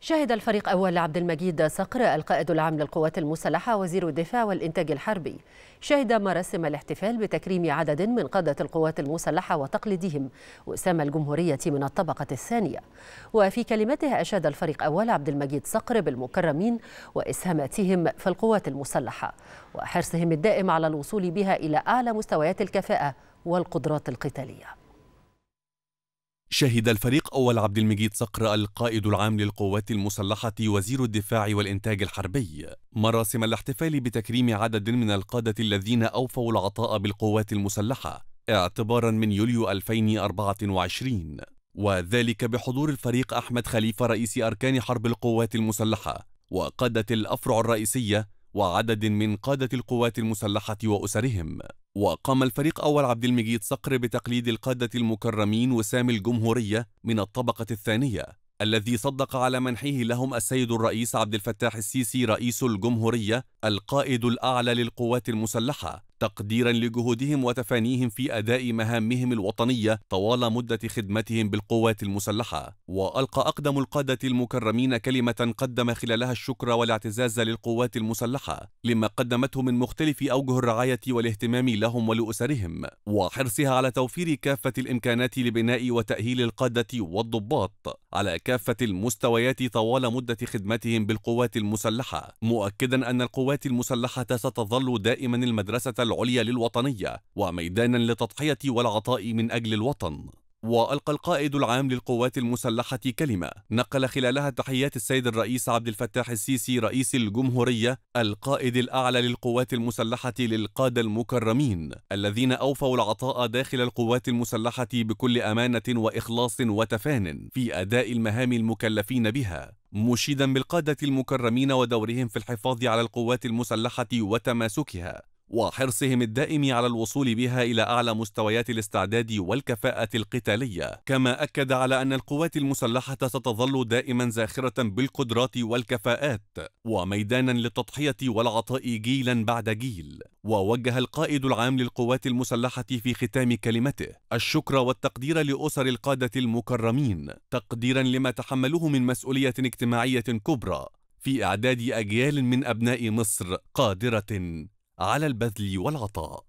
شهد الفريق أول عبد المجيد صقر القائد العام للقوات المسلحة وزير الدفاع والإنتاج الحربي شهد مراسم الاحتفال بتكريم عدد من قادة القوات المسلحة وتقليدهم وسام الجمهورية من الطبقة الثانية وفي كلمته أشاد الفريق أول عبد المجيد صقر بالمكرمين وإسهاماتهم في القوات المسلحة وحرصهم الدائم على الوصول بها إلى أعلى مستويات الكفاءة والقدرات القتالية شهد الفريق أول عبد المجيد صقر القائد العام للقوات المسلحة وزير الدفاع والإنتاج الحربي مراسم الاحتفال بتكريم عدد من القادة الذين أوفوا العطاء بالقوات المسلحة اعتبارا من يوليو 2024 وذلك بحضور الفريق أحمد خليفة رئيس أركان حرب القوات المسلحة وقادة الأفرع الرئيسية وعدد من قادة القوات المسلحة وأسرهم وقام الفريق أول عبد المجيد صقر بتقليد القادة المكرمين وسام الجمهورية من الطبقة الثانية الذي صدق على منحه لهم السيد الرئيس عبد الفتاح السيسي رئيس الجمهورية القائد الأعلى للقوات المسلحة تقديرا لجهودهم وتفانيهم في أداء مهامهم الوطنية طوال مدة خدمتهم بالقوات المسلحة وألقى أقدم القادة المكرمين كلمة قدم خلالها الشكر والاعتزاز للقوات المسلحة لما قدمته من مختلف أوجه الرعاية والاهتمام لهم ولأسرهم وحرصها على توفير كافة الإمكانات لبناء وتأهيل القادة والضباط على كافة المستويات طوال مدة خدمتهم بالقوات المسلحة مؤكدا أن القوات القوات المسلحة ستظل دائما المدرسة العليا للوطنية وميدانا للتضحية والعطاء من أجل الوطن وألقى القائد العام للقوات المسلحة كلمة نقل خلالها تحيات السيد الرئيس عبد الفتاح السيسي رئيس الجمهورية القائد الأعلى للقوات المسلحة للقادة المكرمين الذين أوفوا العطاء داخل القوات المسلحة بكل أمانة وإخلاص وتفان في أداء المهام المكلفين بها مشيدا بالقادة المكرمين ودورهم في الحفاظ على القوات المسلحة وتماسكها وحرصهم الدائم على الوصول بها إلى أعلى مستويات الاستعداد والكفاءة القتالية، كما أكد على أن القوات المسلحة ستظل دائما زاخرة بالقدرات والكفاءات، وميدانا للتضحية والعطاء جيلا بعد جيل، ووجه القائد العام للقوات المسلحة في ختام كلمته الشكر والتقدير لأسر القادة المكرمين، تقديرا لما تحملوه من مسؤولية اجتماعية كبرى في إعداد أجيال من أبناء مصر قادرة على البذل والعطاء